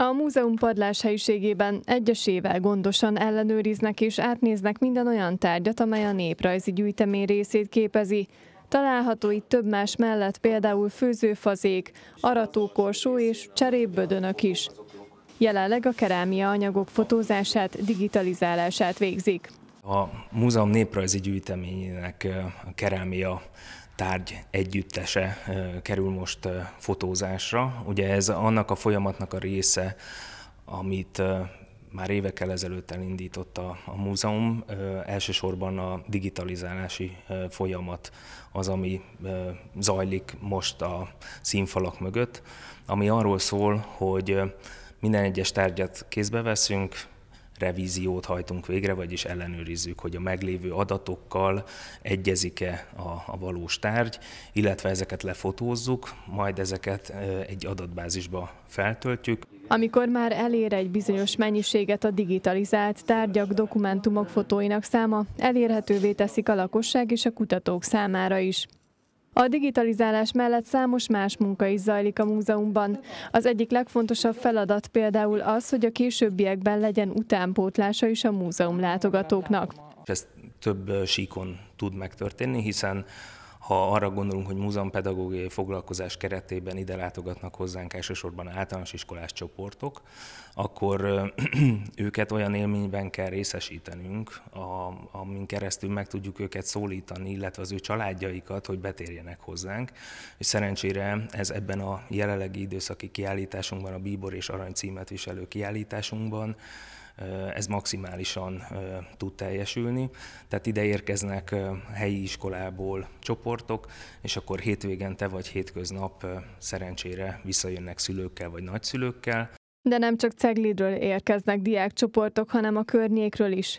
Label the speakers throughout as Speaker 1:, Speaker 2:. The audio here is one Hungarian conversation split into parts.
Speaker 1: A múzeum padlás helyiségében egyesével gondosan ellenőriznek és átnéznek minden olyan tárgyat, amely a néprajzi gyűjtemény részét képezi. Található itt több más mellett például főzőfazék, aratókorsó és cserépbödönök is. Jelenleg a kerámia anyagok fotózását, digitalizálását végzik.
Speaker 2: A múzeum néprajzi gyűjteményének a kerámia tárgy együttese kerül most fotózásra. Ugye ez annak a folyamatnak a része, amit már évekkel ezelőtt elindított a, a múzeum. Elsősorban a digitalizálási folyamat az, ami zajlik most a színfalak mögött, ami arról szól, hogy minden egyes tárgyat kézbe veszünk, revíziót hajtunk végre, vagyis ellenőrizzük, hogy a meglévő adatokkal egyezik-e a, a valós tárgy, illetve ezeket lefotózzuk, majd ezeket egy adatbázisba feltöltjük.
Speaker 1: Amikor már elér egy bizonyos mennyiséget a digitalizált tárgyak, dokumentumok fotóinak száma, elérhetővé teszik a lakosság és a kutatók számára is. A digitalizálás mellett számos más munka is zajlik a múzeumban. Az egyik legfontosabb feladat például az, hogy a későbbiekben legyen utánpótlása is a múzeum látogatóknak.
Speaker 2: Ez több síkon tud megtörténni, hiszen ha arra gondolunk, hogy múzeumpedagógiai foglalkozás keretében ide látogatnak hozzánk elsősorban általános iskolás csoportok, akkor őket olyan élményben kell részesítenünk, a, amin keresztül meg tudjuk őket szólítani, illetve az ő családjaikat, hogy betérjenek hozzánk. És szerencsére ez ebben a jelenlegi időszaki kiállításunkban, a Bíbor és Arany címet viselő kiállításunkban ez maximálisan tud teljesülni. Tehát ide érkeznek helyi iskolából csoportok, és akkor te vagy hétköznap szerencsére visszajönnek szülőkkel vagy nagyszülőkkel.
Speaker 1: De nem csak ceglidről érkeznek diákcsoportok, hanem a környékről is.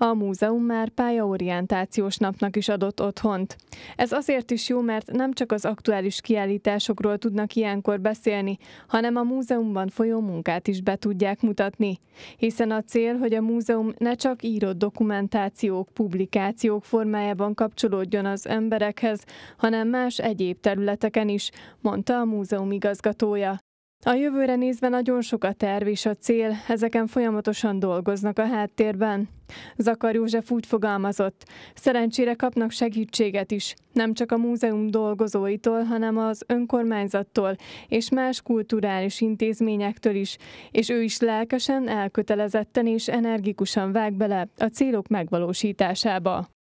Speaker 1: A múzeum már pályaorientációs napnak is adott otthont. Ez azért is jó, mert nem csak az aktuális kiállításokról tudnak ilyenkor beszélni, hanem a múzeumban folyó munkát is be tudják mutatni. Hiszen a cél, hogy a múzeum ne csak írott dokumentációk, publikációk formájában kapcsolódjon az emberekhez, hanem más egyéb területeken is, mondta a múzeum igazgatója. A jövőre nézve nagyon sok a terv és a cél, ezeken folyamatosan dolgoznak a háttérben. Zakar József úgy fogalmazott, szerencsére kapnak segítséget is, nem csak a múzeum dolgozóitól, hanem az önkormányzattól és más kulturális intézményektől is, és ő is lelkesen, elkötelezetten és energikusan vág bele a célok megvalósításába.